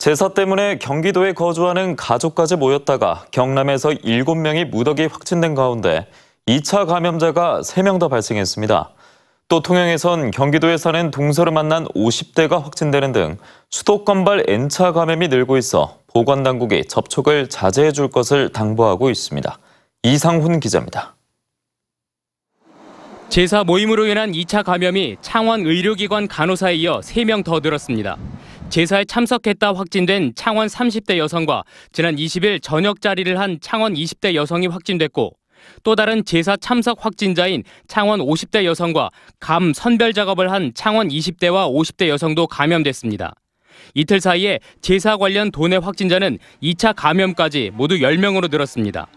제사 때문에 경기도에 거주하는 가족까지 모였다가 경남에서 7명이 무더기 확진된 가운데 2차 감염자가 3명 더 발생했습니다. 또 통영에선 경기도에 사는 동서를 만난 50대가 확진되는 등 수도권발 N차 감염이 늘고 있어 보건당국이 접촉을 자제해 줄 것을 당부하고 있습니다. 이상훈 기자입니다. 제사 모임으로 인한 2차 감염이 창원 의료기관 간호사에 이어 3명 더 늘었습니다. 제사에 참석했다 확진된 창원 30대 여성과 지난 20일 저녁 자리를 한 창원 20대 여성이 확진됐고 또 다른 제사 참석 확진자인 창원 50대 여성과 감 선별 작업을 한 창원 20대와 50대 여성도 감염됐습니다. 이틀 사이에 제사 관련 도내 확진자는 2차 감염까지 모두 10명으로 늘었습니다.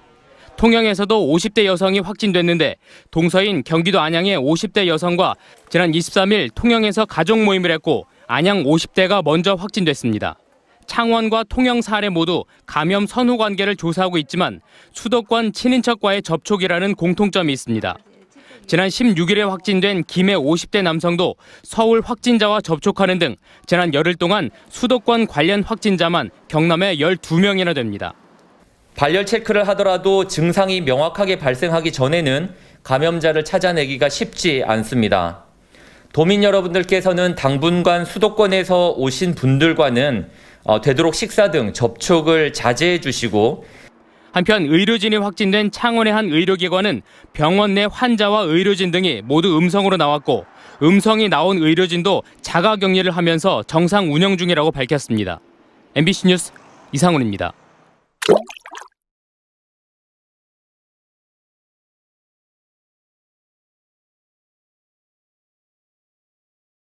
통영에서도 50대 여성이 확진됐는데 동서인 경기도 안양의 50대 여성과 지난 23일 통영에서 가족 모임을 했고 안양 50대가 먼저 확진됐습니다. 창원과 통영 사례 모두 감염 선후 관계를 조사하고 있지만 수도권 친인척과의 접촉이라는 공통점이 있습니다. 지난 16일에 확진된 김해 50대 남성도 서울 확진자와 접촉하는 등 지난 열흘 동안 수도권 관련 확진자만 경남에 12명이나 됩니다. 발열 체크를 하더라도 증상이 명확하게 발생하기 전에는 감염자를 찾아내기가 쉽지 않습니다. 도민 여러분들께서는 당분간 수도권에서 오신 분들과는 어, 되도록 식사 등 접촉을 자제해 주시고 한편 의료진이 확진된 창원의 한 의료기관은 병원 내 환자와 의료진 등이 모두 음성으로 나왔고 음성이 나온 의료진도 자가 격리를 하면서 정상 운영 중이라고 밝혔습니다. MBC 뉴스 이상훈입니다.